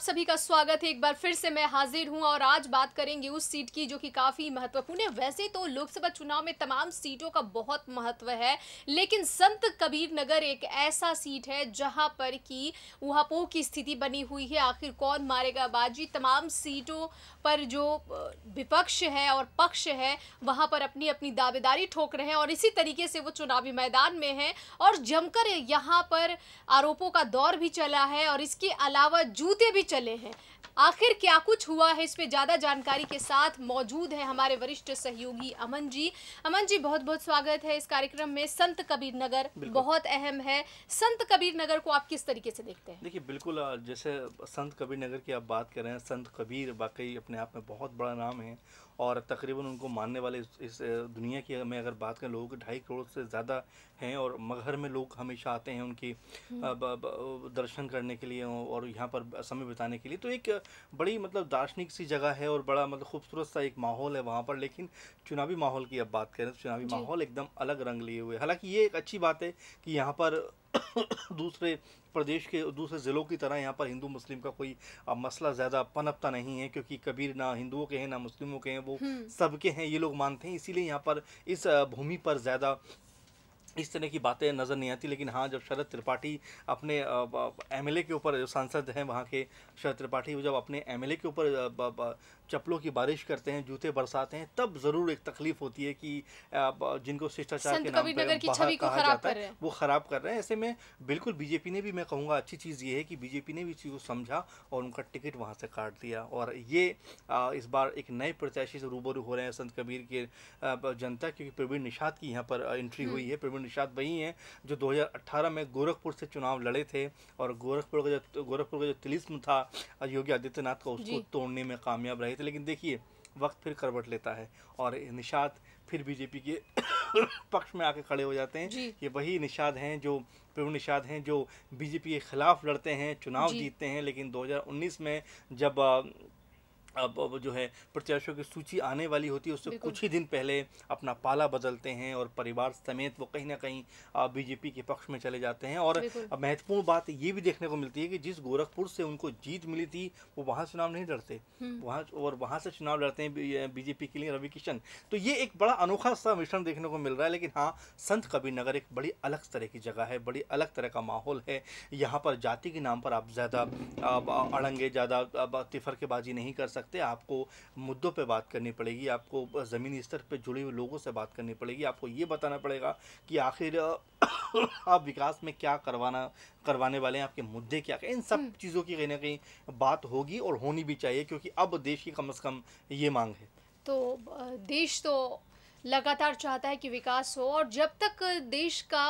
आप सभी का स्वागत है एक बार फिर से मैं हाजिर हूं और आज बात करेंगे उस सीट की जो कि काफ़ी महत्वपूर्ण है वैसे तो लोकसभा चुनाव में तमाम सीटों का बहुत महत्व है लेकिन संत कबीर नगर एक ऐसा सीट है जहां पर कि उहापोह की स्थिति बनी हुई है आखिर कौन मारेगा बाजी तमाम सीटों पर जो विपक्ष है और पक्ष है वहां पर अपनी अपनी दावेदारी ठोक रहे हैं और इसी तरीके से वो चुनावी मैदान में है और जमकर यहाँ पर आरोपों का दौर भी चला है और इसके अलावा जूते भी चले हैं आखिर क्या कुछ हुआ है इस पे ज़्यादा जानकारी के साथ मौजूद है हमारे वरिष्ठ सहयोगी अमन जी अमन जी बहुत बहुत स्वागत है इस कार्यक्रम में संत कबीर नगर बहुत अहम है संत कबीर नगर को आप किस तरीके से देखते हैं देखिए बिल्कुल जैसे संत कबीर नगर की आप बात कर रहे हैं संत कबीर वाकई अपने आप में बहुत बड़ा नाम है और तकरीबन उनको मानने वाले इस, इस दुनिया की में अगर बात करें लोगों के ढाई करोड़ से ज़्यादा हैं और मगहर में लोग हमेशा आते हैं उनकी हम्म। दर्शन करने के लिए और यहाँ पर समय बिताने के लिए तो एक बड़ी मतलब दार्शनिक सी जगह है और बड़ा मतलब खूबसूरत सा एक माहौल है वहाँ पर लेकिन चुनावी माहौल की अब बात करें तो चुनावी माहौल एकदम अलग रंग लिए हुए हालांकि ये एक अच्छी बात है कि यहाँ पर दूसरे प्रदेश के दूसरे ज़िलों की तरह यहाँ पर हिंदू मुस्लिम का कोई मसला ज़्यादा पनपता नहीं है क्योंकि कबीर ना हिंदुओं के हैं ना मुस्लिमों के हैं वो हम्म। सबके हैं ये लोग मानते हैं इसीलिए यहाँ पर इस भूमि पर ज़्यादा इस तरह की बातें नज़र नहीं आती लेकिन हाँ जब शरद त्रिपाठी अपने एमएलए के ऊपर जो सांसद हैं वहाँ के शरद त्रिपाठी जब अपने एमएलए के ऊपर चप्पलों की बारिश करते हैं जूते बरसाते हैं तब ज़रूर एक तकलीफ होती है कि जिनको शिष्टाचार के नाम पर बाहर कहा जाता है वो ख़राब कर रहे हैं ऐसे में बिल्कुल बीजेपी ने भी मैं कहूँगा अच्छी चीज़ ये है कि बीजेपी ने भी चीज़ को समझा और उनका टिकट वहाँ से काट दिया और ये इस बार एक नए प्रत्याशी से रूबरू हो रहे हैं संत कबीर के जनता क्योंकि प्रवीण निषाद की यहाँ पर एंट्री हम्म। हुई है प्रवीण निषाद वही हैं जो दो में गोरखपुर से चुनाव लड़े थे और गोरखपुर का जो गोरखपुर का जो तिलिस्म था योगी आदित्यनाथ का उसको तोड़ने में कामयाब रहे थे लेकिन देखिए वक्त फिर करवट लेता है और निषाद फिर बीजेपी के पक्ष में आके खड़े हो जाते हैं ये वही निषाद हैं जो प्रवीण निषाद हैं जो बीजेपी के खिलाफ लड़ते हैं चुनाव जीतते हैं लेकिन 2019 में जब अब जो है प्रत्याशियों की सूची आने वाली होती है उससे कुछ ही दिन पहले अपना पाला बदलते हैं और परिवार समेत वो कहीं ना कहीं बीजेपी के पक्ष में चले जाते हैं और महत्वपूर्ण बात ये भी देखने को मिलती है कि जिस गोरखपुर से उनको जीत मिली थी वो वहाँ चुनाव नहीं लड़ते हम्म। वहाँ और वहाँ से चुनाव लड़ते हैं बीजेपी के लिए रवि किशन तो ये एक बड़ा अनोखा सा मिश्रण देखने को मिल रहा है लेकिन हाँ संत कबीर नगर एक बड़ी अलग तरह की जगह है बड़ी अलग तरह का माहौल है यहाँ पर जाति के नाम पर आप ज़्यादा अड़ंगे ज़्यादा तिफर के बाज़ी नहीं कर सकते सकते आपको मुद्दों पर बात करनी पड़ेगी आपको ज़मीनी स्तर पर जुड़े हुए लोगों से बात करनी पड़ेगी आपको ये बताना पड़ेगा कि आखिर आप विकास में क्या करवाना करवाने वाले हैं आपके मुद्दे क्या इन सब हम्म। चीज़ों की कहीं ना कहीं बात होगी और होनी भी चाहिए क्योंकि अब देश की कम अज़ कम ये मांग है तो देश तो लगातार चाहता है कि विकास हो और जब तक देश का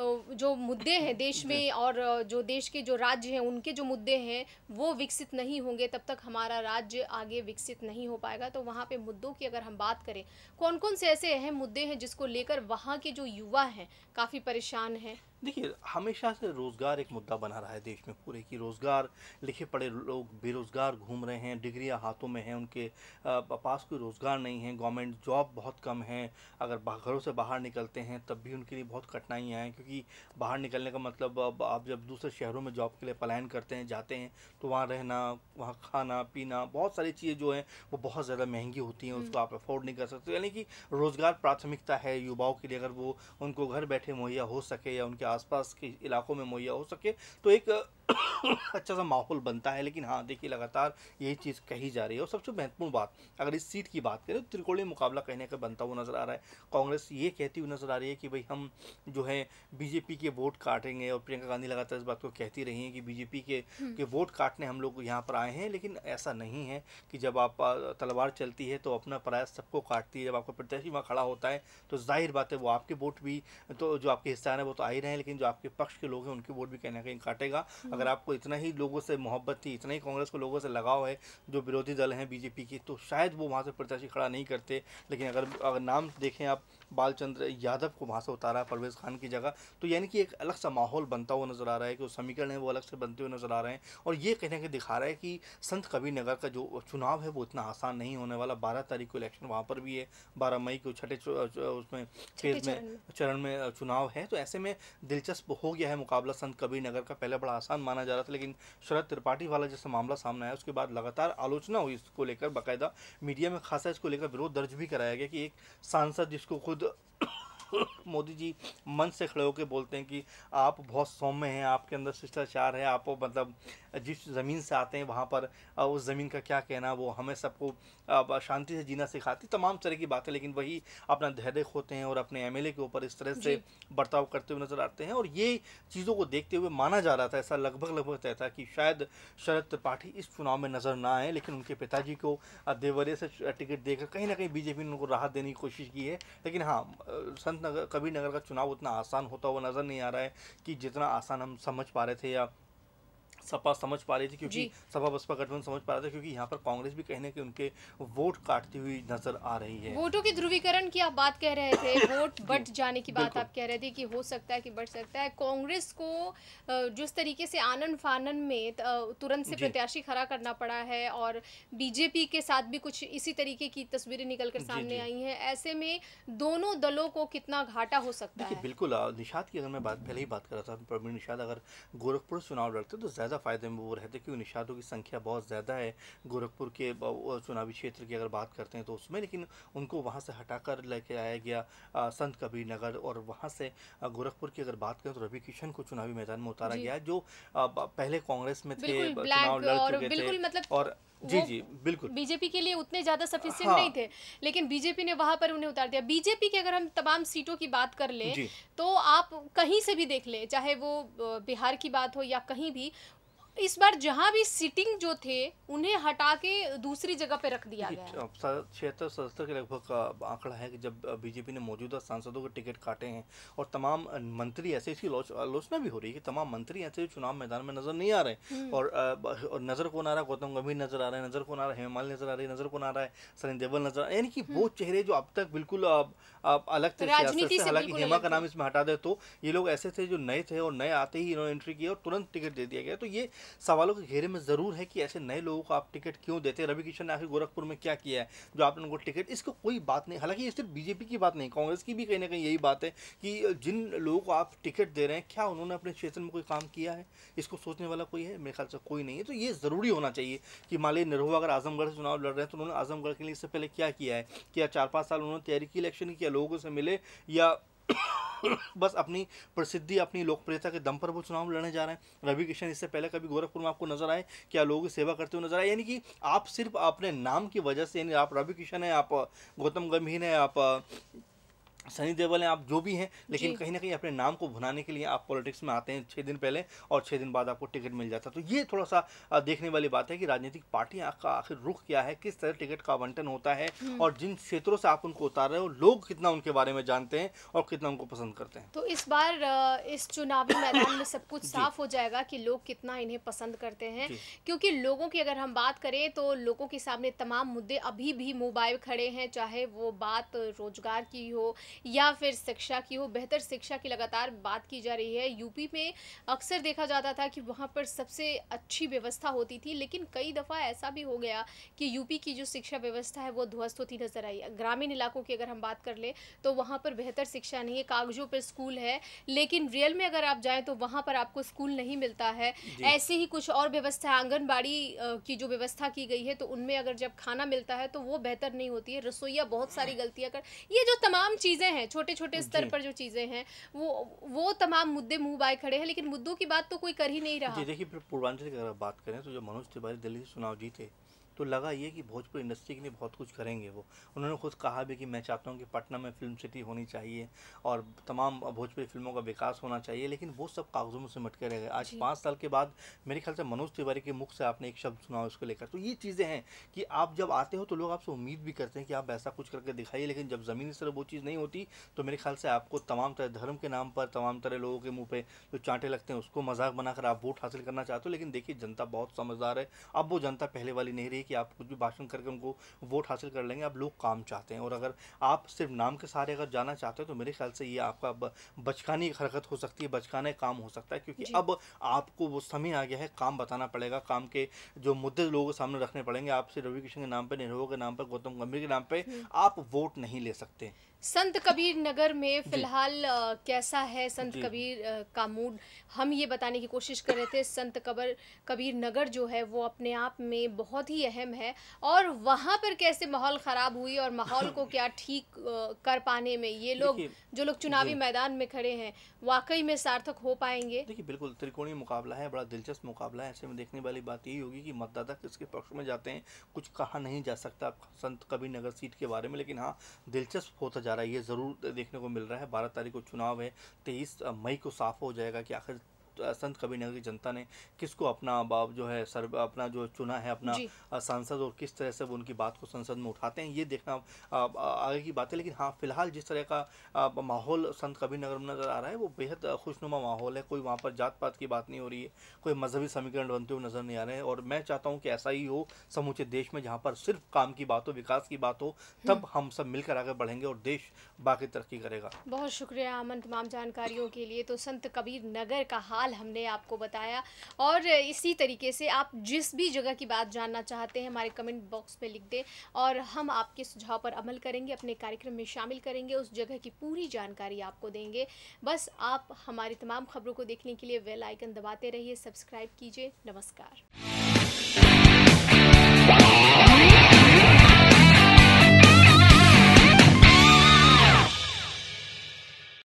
जो मुद्दे हैं देश में और जो देश के जो राज्य हैं उनके जो मुद्दे हैं वो विकसित नहीं होंगे तब तक हमारा राज्य आगे विकसित नहीं हो पाएगा तो वहाँ पे मुद्दों की अगर हम बात करें कौन कौन से ऐसे अहम मुद्दे हैं जिसको लेकर वहाँ के जो युवा हैं काफ़ी परेशान हैं देखिए हमेशा से रोज़गार एक मुद्दा बना रहा है देश में पूरे कि रोज़गार लिखे पढ़े लोग बेरोज़गार घूम रहे हैं डिग्रियां हाथों में हैं उनके पास कोई रोज़गार नहीं है गवर्नमेंट जॉब बहुत कम है अगर घरों से बाहर निकलते हैं तब भी उनके लिए बहुत कठिनाइयाँ हैं क्योंकि बाहर निकलने का मतलब आप जब दूसरे शहरों में जॉब के लिए पलायन करते हैं जाते हैं तो वहाँ रहना वहाँ खाना पीना बहुत सारी चीज़ें जो हैं वो बहुत ज़्यादा महंगी होती हैं उसको हम्म। आप अफोर्ड नहीं कर सकते यानी कि रोज़गार प्राथमिकता है युवाओं के लिए अगर वो उनको घर बैठे मुहैया हो सके या उनके आसपास के इलाकों में मुहैया हो सके तो एक अच्छा सा माहौल बनता है लेकिन हाँ देखिए लगातार यही चीज़ कही जा रही है और सबसे महत्वपूर्ण बात अगर इस सीट की बात करें तो त्रिकोणीय मुकाबला कहने का बनता हुआ नज़र आ रहा है कांग्रेस ये कहती हुई नज़र आ रही है कि भाई हम जो है बीजेपी के वोट काटेंगे और प्रियंका गांधी लगातार इस बात को कहती रही हैं कि बीजेपी के हम्म। के वोट काटने हम लोग यहाँ पर आए हैं लेकिन ऐसा नहीं है कि जब आप तलवार चलती है तो अपना प्रयास सबको काटती है जब आपका प्रत्याशी वहाँ खड़ा होता है तो जाहिर बात है वो आपके वोट भी तो जो आपके हिस्सा है वो तो आ ही रहे हैं लेकिन जो आपके पक्ष के लोग हैं उनके वोट भी कहीं ना कहीं काटेगा हम्म। अगर आपको इतना ही लोगों से मोहब्बत थी इतना ही कांग्रेस को लोगों से लगाव है जो विरोधी दल हैं बीजेपी की तो शायद वो वहाँ से प्रत्याशी खड़ा नहीं करते लेकिन अगर अगर नाम देखें आप बालचंद्र यादव को वहाँ से उतारा परवेज़ खान की जगह तो यानी कि एक अलग सा माहौल बनता हुआ नज़र आ रहा है कि समीकरण है वो अलग से बनते हुए नज़र आ रहे हैं और ये कहने के दिखा रहा है कि संत कबीर नगर का जो चुनाव है वो इतना आसान नहीं होने वाला बारह तारीख को इलेक्शन वहाँ पर भी है बारह मई को छठे उसमें फेज में चरण में चुनाव है तो ऐसे में दिलचस्प हो गया है मुकाबला संत कबीर नगर का पहले बड़ा आसान माना जा रहा था लेकिन शरद त्रिपाठी वाला जैसा मामला सामने आया उसके बाद लगातार आलोचना हुई इसको लेकर बाकायदा मीडिया में खासा इसको लेकर विरोध दर्ज भी कराया गया कि एक सांसद जिसको खुद मोदी जी मन से खड़े होकर बोलते हैं कि आप बहुत सौम्य हैं आपके अंदर शिष्टाचार है आप मतलब जिस ज़मीन से आते हैं वहाँ पर उस ज़मीन का क्या कहना वो हमें सबको शांति से जीना सिखाती तमाम तरह की बातें लेकिन वही अपना धैर्य खोते हैं और अपने एम के ऊपर इस तरह से बर्ताव करते हुए नज़र आते हैं और ये चीज़ों को देखते हुए माना जा रहा था ऐसा लगभग लगभग तय था कि शायद शरद त्रिपाठी इस चुनाव में नज़र ना आए लेकिन उनके पिताजी को देवरिया से टिकट देकर कहीं ना कहीं बीजेपी ने उनको राहत देने की कोशिश की है लेकिन हाँ संत नगर कबीर नगर का चुनाव उतना आसान होता हुआ नज़र नहीं आ रहा है कि जितना आसान हम समझ पा रहे थे या सपा समझ पा रही थी क्योंकि सपा बसपा गठबंधन समझ पा रहा था क्योंकि यहाँ पर कांग्रेस भी कहने की उनके वोट काटती हुई नजर आ रही है वोटों के ध्रुवीकरण की आप बात कह रहे थे वोट बट जाने की बात आप कह रहे थे कि हो सकता है कि बढ़ सकता है कांग्रेस को जिस तरीके से आनंद फानन में तुरंत से प्रत्याशी खड़ा करना पड़ा है और बीजेपी के साथ भी कुछ इसी तरीके की तस्वीरें निकल कर सामने आई है ऐसे में दोनों दलों को कितना घाटा हो सकता है बिल्कुल निषाद की अगर मैं बात पहले ही बात कर रहा था प्रवीण निषाद अगर गोरखपुर चुनाव लड़ते तो ज़्यादा फ़ायदे में वो रहते क्योंकि निषादों की संख्या बहुत ज़्यादा है गोरखपुर के चुनावी क्षेत्र की अगर बात करते हैं तो उसमें लेकिन उनको वहाँ से हटाकर लेके आया गया संत कबीर नगर और वहाँ से गोरखपुर की अगर बात करें तो रवि किशन को चुनावी मैदान में उतारा गया जो पहले कांग्रेस में थे चुनाव लड़ चुके थे मतलब और जी जी बिल्कुल बीजेपी के लिए उतने ज्यादा सफिशियंट हाँ। नहीं थे लेकिन बीजेपी ने वहां पर उन्हें उतार दिया बीजेपी के अगर हम तमाम सीटों की बात कर लें तो आप कहीं से भी देख लें चाहे वो बिहार की बात हो या कहीं भी इस बार जहाँ भी सिटिंग जो थे उन्हें हटा के दूसरी जगह पे रख दिया गया छिहत्तर सत्तर के लगभग आंकड़ा है कि जब बीजेपी ने मौजूदा सांसदों के टिकट काटे हैं और तमाम मंत्री ऐसे इसकी आलोचना भी हो रही है कि तमाम मंत्री ऐसे चुनाव मैदान में नजर नहीं आ रहे हम्म। और, और नजर कौन आ रहा है गौतम गंभीर नजर आ रहे हैं नजर कौन आ रहा है हेमाल नजर आ रही है नजर कौन आ रहा है सनी देवल नजर आ रहा है यानी कि वो हम्म। चेहरे जो अब तक बिल्कुल अलग थे हालांकि हेमा का नाम इसमें हटा दे तो ये लोग ऐसे थे जो नए थे और नए आते ही इन्होंने एंट्री किया और तुरंत टिकट दे दिया गया तो ये सवालों के घेरे में ज़रूर है कि ऐसे नए लोगों को आप टिकट क्यों देते रवि किशन ने आखिर गोरखपुर में क्या किया है जो आपने उनको टिकट इसको कोई बात नहीं हालांकि ये सिर्फ बीजेपी की बात नहीं कांग्रेस की भी कहीं ना कहीं यही बात है कि जिन लोगों को आप टिकट दे रहे हैं क्या उन्होंने अपने क्षेत्र में कोई काम किया है इसको सोचने वाला कोई है मेरे ख्याल से कोई नहीं है तो ये ज़रूरी होना चाहिए कि मान ली निरहुआ अगर आजमगढ़ से चुनाव लड़ रहे हैं तो उन्होंने आजमगढ़ के लिए इससे पहले क्या किया है क्या चार पाँच साल उन्होंने तैयारी की इलेक्शन की लोगों से मिले या बस अपनी प्रसिद्धि अपनी लोकप्रियता के दम पर वो चुनाव लड़ने जा रहे हैं रवि किशन इससे पहले कभी गोरखपुर में आपको नजर आए क्या लोगों की सेवा करते हुए नजर आए यानी कि आप सिर्फ अपने नाम की वजह से यानी आप रवि किशन हैं आप गौतम गंभीर हैं आप सनी देवल हैं आप जो भी हैं लेकिन कहीं ना कहीं अपने नाम को भुनाने के लिए आप पॉलिटिक्स में आते हैं छः दिन पहले और छः दिन बाद आपको टिकट मिल जाता है तो ये थोड़ा सा देखने वाली बात है कि राजनीतिक पार्टियाँ का आखिर रुख क्या है किस तरह टिकट का आवंटन होता है हम्म। और जिन क्षेत्रों से आप उनको उतार रहे हो लोग कितना उनके बारे में जानते हैं और कितना उनको पसंद करते हैं तो इस बार इस चुनावी मैदान में सब कुछ साफ हो जाएगा कि लोग कितना इन्हें पसंद करते हैं क्योंकि लोगों की अगर हम बात करें तो लोगों के सामने तमाम मुद्दे अभी भी मोबाइल खड़े हैं चाहे वो बात रोजगार की हो या फिर शिक्षा की हो बेहतर शिक्षा की लगातार बात की जा रही है यूपी में अक्सर देखा जाता था कि वहाँ पर सबसे अच्छी व्यवस्था होती थी लेकिन कई दफ़ा ऐसा भी हो गया कि यूपी की जो शिक्षा व्यवस्था है वो ध्वस्त होती नजर आई ग्रामीण इलाकों की अगर हम बात कर लें तो वहाँ पर बेहतर शिक्षा नहीं है कागजों पर स्कूल है लेकिन रियल में अगर आप जाएँ तो वहाँ पर आपको स्कूल नहीं मिलता है ऐसी ही कुछ और व्यवस्था आंगनबाड़ी की जो व्यवस्था की गई है तो उनमें अगर जब खाना मिलता है तो वो बेहतर नहीं होती है रसोईया बहुत सारी हाँ। गलतियाँ कर ये जो तमाम चीज़ चीज़ें हैं छोटे छोटे स्तर पर जो चीज़ें हैं वो वो तमाम मुद्दे मुंह बाए खड़े हैं लेकिन मुद्दों की बात तो कोई कर ही नहीं रहा देखिए पूर्वांचल की अगर बात करें तो जो मनोज तिवारी दिल्ली से चुनाव जीते तो लगा ये कि भोजपुर इंडस्ट्री के लिए बहुत कुछ करेंगे वो उन्होंने खुद कहा भी कि मैं चाहता हूँ कि पटना में फिल्म सिटी होनी चाहिए और तमाम भोजपुरी फिल्मों का विकास होना चाहिए लेकिन वो सब कागजों में से मटके रह गए आज पाँच साल के बाद मेरे ख्याल से मनोज तिवारी के मुख से आपने एक शब्द सुना उसको लेकर तो ये चीज़ें हैं कि आप जब आते हो तो लोग आपसे उम्मीद भी करते हैं कि आप ऐसा कुछ करके दिखाइए लेकिन जब ज़मीनी तरफ वो चीज़ नहीं होती तो मेरे ख्याल से आपको तमाम तरह धर्म के नाम पर तमाम तरह लोगों के मुँह पर जो चांटे लगते हैं उसको मजाक बनाकर आप वोट हासिल करना चाहते हो लेकिन देखिए जनता बहुत समझदार है अब वो जनता पहले वाली नहीं रही कि आप कुछ भी भाषण करके उनको वोट हासिल कर लेंगे आप लोग काम चाहते हैं और अगर आप सिर्फ नाम के सहारे अगर जाना चाहते हो तो मेरे ख्याल से ये आपका बचकानी हरकत हो सकती है बचकाना काम हो सकता है क्योंकि अब आपको वो समय आ गया है काम बताना पड़ेगा काम के जो मुद्दे लोगों के सामने रखने पड़ेंगे आपसे रवि किशन के नाम पर नेहरू के नाम पर गौतम गंभीर के नाम पर आप वोट नहीं ले सकते संत कबीर नगर में फिलहाल कैसा है संत कबीर का मूड हम ये बताने की कोशिश कर रहे थे संत कबर कबीर नगर जो है वो अपने आप में बहुत ही अहम है और वहाँ पर कैसे माहौल ख़राब हुई और माहौल को क्या ठीक कर पाने में ये लोग जो लोग चुनावी मैदान में खड़े हैं वाकई में सार्थक हो पाएंगे देखिए बिल्कुल त्रिकोणीय मुकाबला है बड़ा दिलचस्प मुकाबला है ऐसे में देखने वाली बात यही होगी कि मतदाता किसके पक्ष में जाते हैं कुछ कहा नहीं जा सकता संत कबीर नगर सीट के बारे में लेकिन हाँ दिलचस्प होता जा जा रहा है ये ज़रूर देखने को मिल रहा है बारह तारीख को चुनाव है तेईस मई को साफ हो जाएगा कि आखिर संत कबीरनगर की जनता ने किसको अपना बाप जो है सर अपना जो चुना है अपना सांसद और किस तरह से वो उनकी बात को संसद में उठाते हैं ये देखना आगे की बात है लेकिन हाँ फिलहाल जिस तरह का माहौल संत कबीरनगर में नज़र आ रहा है वो बेहद खुशनुमा माहौल है कोई वहाँ पर जात पात की बात नहीं हो रही है कोई मजहबी समीकरण बनते हुए नज़र नहीं आ रहे हैं और मैं चाहता हूँ कि ऐसा ही हो समूचे देश में जहाँ पर सिर्फ काम की बात हो विकास की बात हो तब हम्म। हम सब मिलकर आगे बढ़ेंगे और देश बाकी तरक्की करेगा बहुत शुक्रिया अमन तमाम जानकारियों के लिए तो संत कबीर नगर का हाल फिलहाल हमने आपको बताया और इसी तरीके से आप जिस भी जगह की बात जानना चाहते हैं हमारे कमेंट बॉक्स में लिख दें और हम आपके सुझाव पर अमल करेंगे अपने कार्यक्रम में शामिल करेंगे उस जगह की पूरी जानकारी आपको देंगे बस आप हमारी तमाम खबरों को देखने के लिए वेल आइकन दबाते रहिए सब्सक्राइब कीजिए नमस्कार